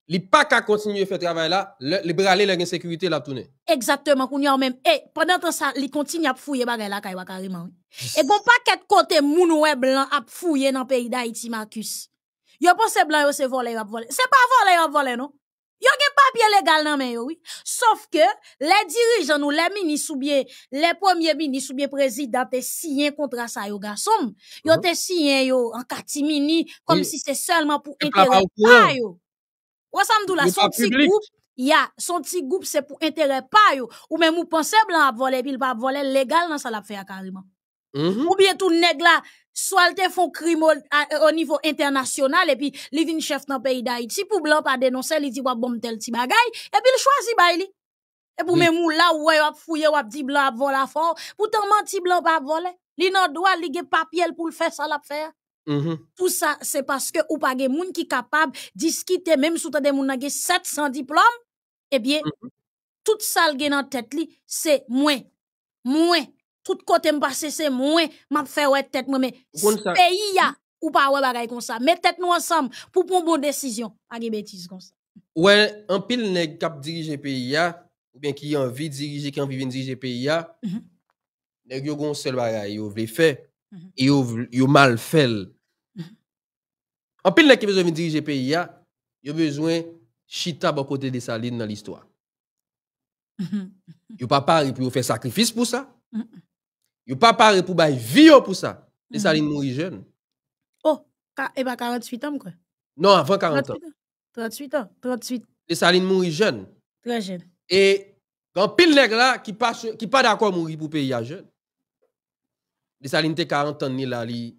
il pas qu'à continuer à faire travail là, les braler la sécurité la tourner. Exactement, qu'on y a même et eh, pendant temps ça, il continue à fouiller bagay la kaywa carrément. Et bon pas paquet côté moun blanc à fouiller dans pays d'Haïti Marcus. Yo pense blanc yo c'est voler, voler. C'est pas voler, voler non. Yo gen papye légal nan men yo, oui. Sauf que les dirigeants ou les ministres ou bien, les premiers ministres ou bien présidents te signé contre sa yo gasom. Yo mhm. te signé yo en catimini comme si c'est seulement pour intérêt pa yo. Samdou la, son petit groupe. ya, son petit groupe, c'est pour intérêt pa yo. Ou même, mou pensez blan à voler pil pa voler légal nan sa la fait carrément. Mhm. Ou bien tout nègla soit te font crime au, niveau international et puis li chef dans pays d'Haïti pour blanc pas dénoncer li dit wa bomb tel ti bagay et puis il choisit et pour même ou là ouais a fouiller ou dit blanc a voler fort pourtant menti blanc pas voler li nan droit li papier pour le faire ça l'a faire mm-hmm. Tout ça, c'est parce que ou pas des gens qui capable de discuter, même sous tu as des gens 700 diplômes, eh bien, mm-hmm. tout ça qui est dans tête, c'est moins. Moins tout côté me c'est moins m'a fait ouais tête moi mais pays ya ou pas ouais bagaille comme ça mettez tête nous ensemble pour prendre bonne décision pas des bêtises comme ça ouais en pile nèg cap diriger pays ou bien qui envie diriger qui envie diriger pays ya mhm. nèg yo gon seul bagaille yo veut faire mhm. et yo mal fait en mhm. pile nèg qui besoin diriger pays ils yo besoin chita bon côté de saline dans l'histoire Yo papa, il peut faire sacrifice pour ça. Yo pas paré pour bail vie pour ça. Et Salines mhm. jeune. Oh, et pas 48 ans, quoi. Non, avant 40 ans. 38 ans, 38. Et Salines mourir jeune. Très jeune. Et quand pile nèg là qui pas qui pas d'accord mourir pour payer à jeune. Les Salines 40 ans ni là li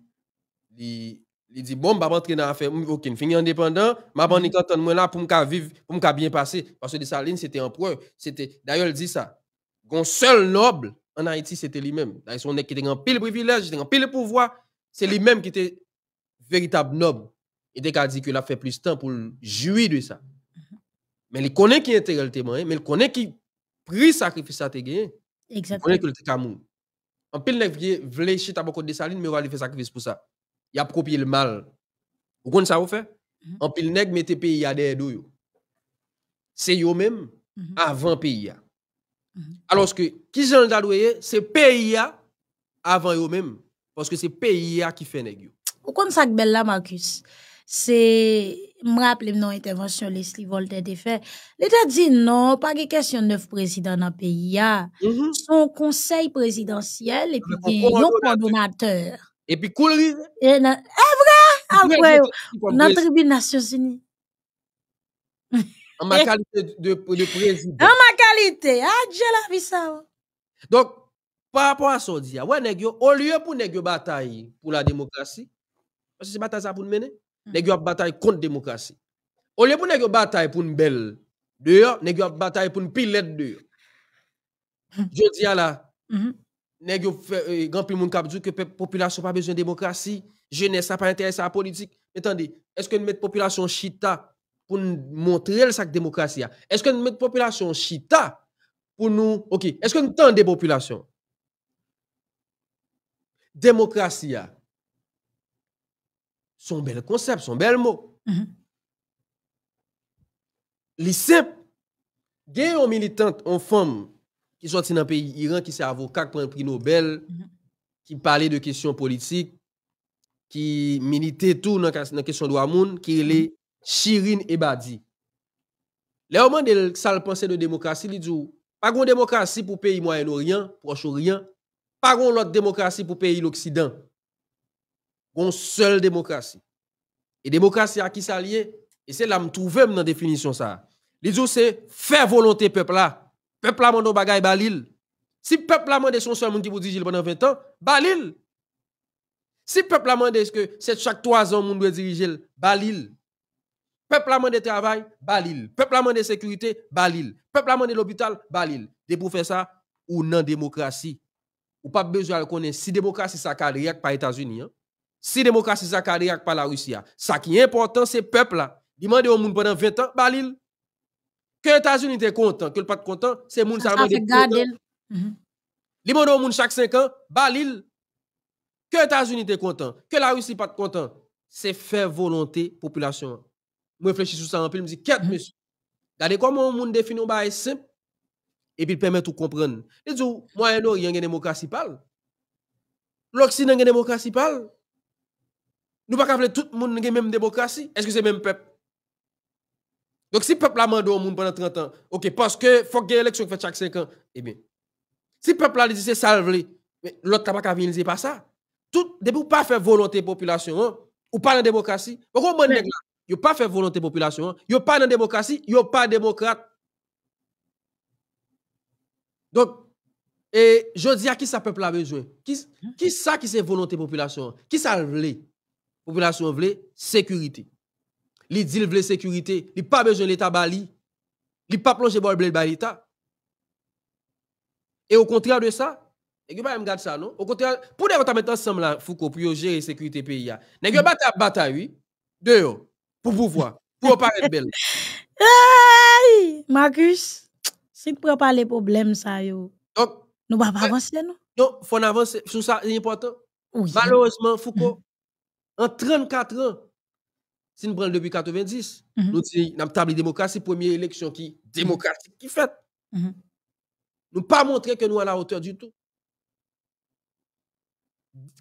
li il dit bon bah, je rentrer dans affaire OK fini indépendant m'a ni 40 ans moi là pour vivre pour bien passer parce que les Salines c'était empereur c'était d'ailleurs il dit ça gon seul noble en Haïti, c'était lui-même. Ils sont qui était en pile privilège, en pile pouvoir. C'est lui-même qui était véritable noble. Il a dit qu'il a fait plus de temps pour jouir de ça. Mm-hmm. Mais il connaît qui le témoin. mais il connaît qui prix sacrifice à te gagner. Exactement. Il connaît que le En pile, il voulait à beaucoup de salines, mais il fait sacrifice pour ça. Il a approprié le mal. Vous comprenez ça, vous faire mm-hmm. En pile, il mettait pays à des C'est eux-mêmes mm-hmm. avant pays. Mhm. Alors que, qui j'en d'adoué, c'est PIA avant eux-mêmes. Parce que c'est PIA qui fait nèg Pourquoi ça que belle là, Marcus? C'est, me rappelle non intervention Leslie Voltaire de fait. L'État dit non, pas de question neuf présidents dans PIA. pays. Mhm. Son conseil présidentiel et puis un coordonnateur. Et puis couler. Eh ah, vrai, après, ah, dans tribune Nations Unies. En ma qualité de, président. En ma qualité. Ah, la vie ça. Oh. Donc, par rapport à ça, dit, ah, ouais, au lieu pour batailler bataille pour la démocratie, parce que c'est bataille ça pour nous mener, hmm. bataille contre la démocratie. Au lieu pour batailler bataille pour une belle dehors, négio a bataille pour une pilette dehors. Hmm. Je dis à la, hmm. fait euh, grand monde qui a dit que population pas besoin de démocratie, jeunesse pas intérêt à la politique. Attendez, est-ce que nous mettons population chita pour nous montrer le sac démocratie. Est-ce que nous mettons population chita pour nous. OK. Est-ce que nous tendons des populations? Démocratie. Son bel concept, son bel mot. -hmm. Les simples. Gagne ou militante, en femme qui sorti dans le pays Iran, qui s'est avocat pour un prix Nobel, mm-hmm. qui parlait de questions politiques, qui militait tout dans la question de monde, qui est mm-hmm. Chirine Ebadi. Le hommes de salle pensée de démocratie, il dit pas de démocratie pour pays Moyen-Orient, Proche-Orient, pas de démocratie pour pays l'Occident. Gon seule démocratie. Et démocratie à qui ça s'allier Et c'est là que je trouve dans la définition ça. Il dit c'est faire volonté peuple là. Peuple là mande bagay balil. Si peuple là mande son seul monde qui vous dit pendant 20 ans, balil. Si peuple là mande est-ce que c'est chaque 3 ans monde doit diriger balil. Peuple a demandé travail, balil. Peuple a demandé sécurité, balil. Peuple a demandé l'hôpital, balil. De pour faire ça, ou non démocratie. Ou pas besoin de connaître si démocratie ça carrière par États-Unis. Hein. Si démocratie ça carrière par la Russie. Hein. Ça qui est important, c'est peuple là. Hein. Demandez au monde pendant 20 ans, balil. Que les États-Unis étaient content, que le pas content, c'est monde ça mhm. Demandez au monde chaque 5 ans, balil. Que les États-Unis étaient content, que la Russie pas content, c'est faire volonté population je réfléchis sur ça en plus, je me dis, quatre, monsieur. Regardez comment on définit un bail simple et puis permet de comprendre. Il dit, moi il y a une démocratie l'autre L'Occident, il a une démocratie parle. Nous ne pouvons pas tout le monde la même démocratie. Est-ce que c'est même peuple? Donc, si le peuple a mandé au monde pendant 30 ans, ok, parce que faut que l'élection fait chaque 5 ans, eh bien, si le peuple a dit c'est salvé, l'autre n'a pas venir, pas ça. Tout, depuis pas faire volonté population, ou pas la démocratie, pourquoi on n'ont pas fait volonté population, ils n'ont pas une démocratie, ils n'ont pas démocrate. Donc, et je dis à qui ça peuple a besoin Qui, qui ça qui c'est volonté population Qui ça veut Population veut sécurité. Li dit veut sécurité, il pas besoin l'état bali. Il pas plonger pas le l'état. Et au contraire de ça, et pas regarde ça non Au contraire, pour les mettre ensemble là Foucault pour gérer sécurité pays là. Nèg pas mm. bataille bataille oui. Deux pour vous voir, pour paraître belle. Hey, Marcus, si tu pouvez pas les problèmes, ça, yo. Donc, nous pouvons pas avancer, non? Non, faut avancer. Sur ça, c'est important. Oui. Malheureusement, Foucault, mm-hmm. en 34 ans, si nous prenons depuis 90, mm-hmm. nous avons la table démocratie, première élection qui démocratique qui fait. -hmm. Nous pas montrer que nous à la hauteur du tout.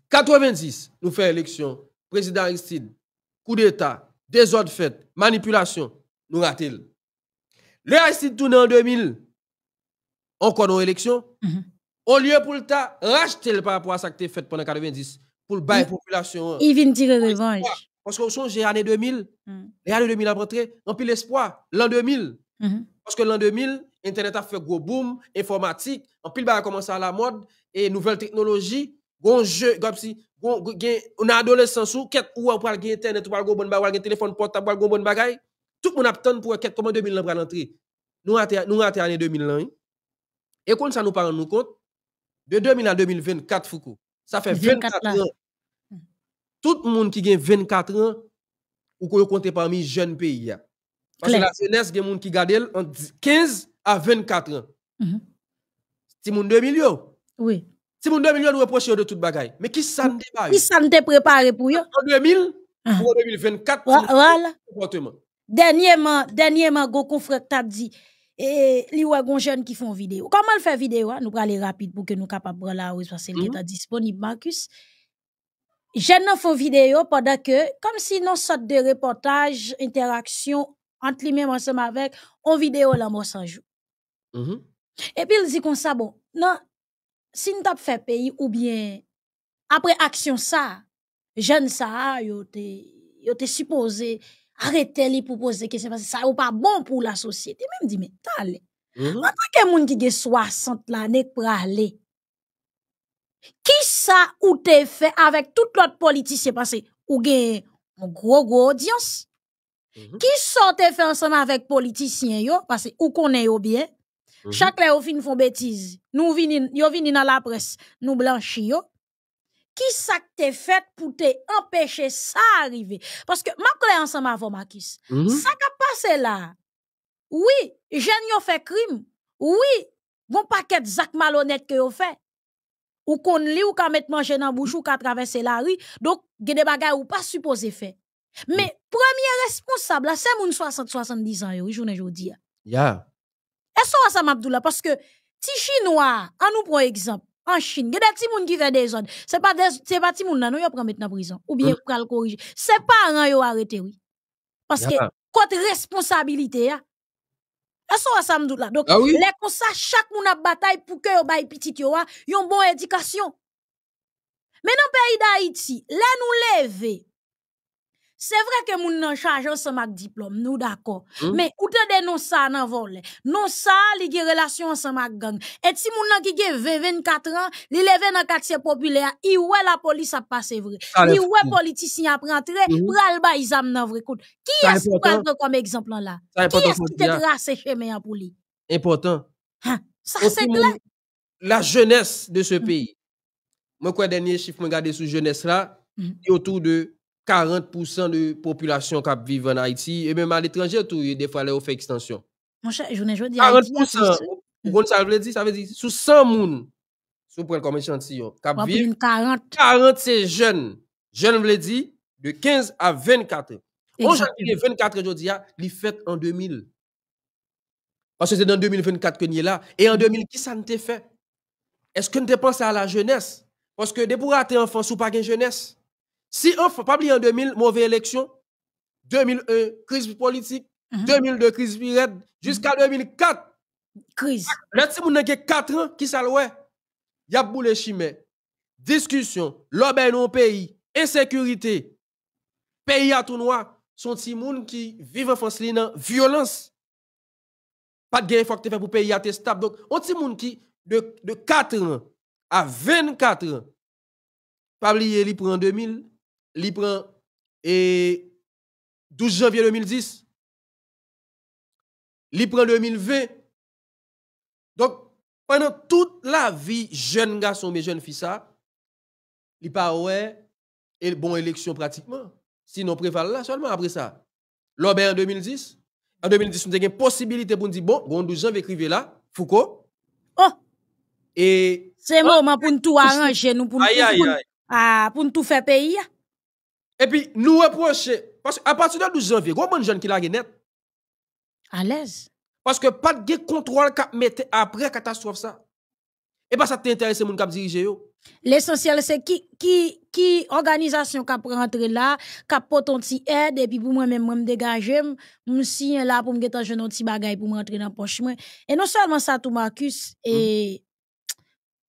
90, nous faisons élection, président Aristide, coup d'État, désordre fait, manipulation, nous ratons. Le Haiti tourne en 2000, encore nos élections. Mhm. Au lieu pour le temps, racheter par rapport à ce que tu fait pendant 90 pour le bail population. Il vient tirer revanche. Parce qu'on j'ai l'année 2000, l'année 2000 a rentré, on pile l'espoir, l'an 2000. Mhm. Parce que l'an 2000, Internet a fait gros boom, informatique, en pile a commencé à la mode, et nouvelles technologies, gon jeu comme si gon gen un adolescent sou ket ou ou pral gen internet ou pral gon bon bagay gen téléphone portable ou gon bon bagay tout moun attend pour ket comment 2000 pral entrer nous raté nous raté année 2000 l'an et quand ça nous parle nous compte de 2000 à 2024 Foucault ça fait 24, ans tout le monde qui a 24 ans ou qu'on compte parmi jeunes pays parce que la jeunesse gen monde qui gardent entre 15 à 24 ans mm -hmm. monde 2000 yo oui si mon 2 millions reproche de tout bagaille mais qui s'en débarrasse? Qui s'en Ki préparé yon? En 2000, pour 2024, ah. voilà. comportement. Dernièrement, dernièrement, go confrère t'a dit, et li wè gon jeune qui font vidéo. Comment le fait vidéo? Hein? Nous aller rapide pour que nous capables la ou parce que c'est mhm. est disponible, Marcus. Jeunes font vidéo pendant que, comme si non sorte de reportage, interaction entre lui-même ensemble avec, on vidéo la mort sans jour. Mhm. Et puis il dit comme ça, bon, non, si nous avons fait pays ou bien après action ça, jeunes ça, yo te supposé arrêter les pour poser question parce que ça n'est pas bon pour la société. Même dit, mais t'as mhm. En tant que qui a 60 l'année pour aller, qui ça ou te fait avec tout l'autre politicien parce que ou gen une grosse, audience? Mhm. Qui ça te fait ensemble avec politicien yo parce que ou connaît yo bien? Mhm. Chaque fois, fin font bêtise. Nous vini, yo vini dans la presse, nous blanchi yo. Qui ça te fait pour te empêcher ça arriver? Parce que, ma clé ensemble avant mhm. Ça qui passé là. Oui, jeune yo fait crime. Oui, bon paquet zak malhonnête que yo fait. Ou qu'on li ou ka met manger dans bouche ou ka traverser la rue. Donc, des bagages ou pas supposé faire. Mais mm. premier responsable, c'est soixante 60-70 ans, aujourd'hui, journée vous Ya. Yeah. Est-ce ça m'abdoula? Parce que, si Chinois, en nous prenons exemple, en Chine, il y a des petits qui font des ordres. Ce n'est pas des petits qui mettre maintenant prison. Ou bien, hein? ils le corriger. Ce n'est pas un arrêté, oui. Parce que, quoi responsabilité, ya. Hein. Est-ce ça m'abdoula? Donc, ah les comme ça, chaque moun a bataille pour que vous petits petit, yo a, une hein. bonne éducation. Mais dans le pays d'Haïti, là nous lever, c'est vrai que nous avons charge ensemble avec diplôme, nous d'accord. Hmm. Mais ou te nous ça dans volé. vol ça, li gen relation ensemble avec gang. Et si nous nan ki gen 20 24 ans, li levé dans quartier populaire, i wè la police a passé vrai. I wè politicien a rentré, mm. le ba vrai. qui est-ce que prend comme exemple là est-ce Qui est qui tracé pour lui Important. Hein? Ça c'est clair. la jeunesse de ce hmm. pays. Moi quoi dernier chiffre me garder sous jeunesse là, hmm. autour de 40% de population qui vivent en Haïti, et même à l'étranger, des fois, ils fait extension. Mon cher, je ne dis 40%. Vous ça mhm. veut dire, ça veut dire, sous 100 personnes, sous prendre comme échantillon, qui vivent, 40, 40 c'est jeunes. Jeunes, veut dire, de 15 à 24 ans. On est 24 dis, il fait en 2000. Parce que c'est dans 2024 que nous sommes là. Et en 2000, mhm. qui ça nous fait? Est-ce que nous pensons à la jeunesse? Parce que de pour rater enfant sous pas de jeunesse, si on ne faut pas oublier en 2000, mauvaise élection, 2001, crise politique, 2002, mhm. crise virée, jusqu'à 2004. Mhm. Crise. petit si qui a 4 ans, qui ça Il Y a de chimé. Discussion, l'obé non pays, insécurité, pays à tout noir, sont des gens qui vivent en France, dans violence. Pas de il faut que pour pays à stable. Donc, on des gens qui, de, 4 ans à 24 ans, pas oublier, il prend 2000, il prend et 12 janvier 2010, il prend 2020. Donc, pendant toute la vie, jeune garçon, mes jeunes filles, ça, li pas ouais, et bon élection pratiquement. Sinon, préval là seulement après ça. L'obé en 2010, en 2010, nous avons une possibilité pour nous dire, bon, bon, 12 janvier, écrivez là, Foucault. Oh! Et. C'est le ah! moment pour nous tout arranger, nous, pour nous ah, tout faire payer. Et puis, nous reprocher. Parce qu'à partir de 12 janvier, gros bon jeune qui l'a net. À l'aise. Parce que pas de contrôle qui mette après catastrophe ça. Et pas ça t'intéresse mon cap diriger L'essentiel c'est qui qui qui organisation pu rentrer là, qui poton ti aide et puis pour moi même moi me dégager, me signer là pour me gêter jeune un petit bagage pour rentrer dans poche Et non seulement ça tout Marcus et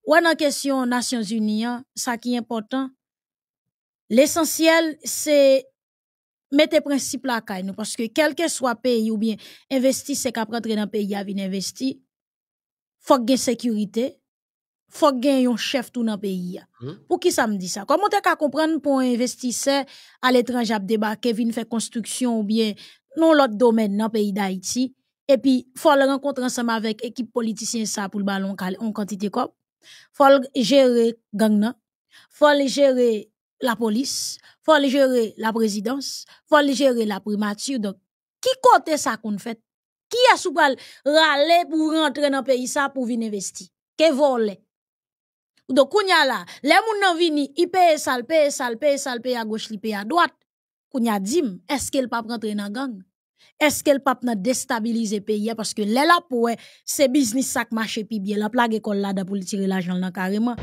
mm. ou en question Nations Unies, hein, ça qui est important, L'essentiel, c'est mettre principe là caille, parce que quel que soit pays ou bien investisseur qu'après dans le pays, à venir Faut gagner sécurité. Faut gagner un chef tout dans le pays. Hmm. Pour qui ça me dit ça? Comment t'es qu'à comprendre pour un investisseur à l'étranger à débarquer, venir faire construction ou bien dans l'autre domaine dans le pays d'Haïti? Et puis, faut le rencontrer ensemble avec l'équipe politicien ça pour le ballon en quantité quoi? Faut gérer gang, faut Faut gérer la police, faut gérer la présidence, faut gérer la primature. Donc, qui côté ça qu'on fait? Qui a sous râlé râler pour rentrer dans le pays ça pour venir investir? Qui vole? Donc, a là, les moun nan vini, ils paye ça, paye ça, paye ça, paye à gauche, ils paye à droite. Kounya dim, est-ce qu'elle pas rentrer dans gang? Est-ce qu'elle pas n'a déstabiliser pays parce que là pour c'est business ça qui marche puis bien la plague est là pour tirer l'argent là carrément.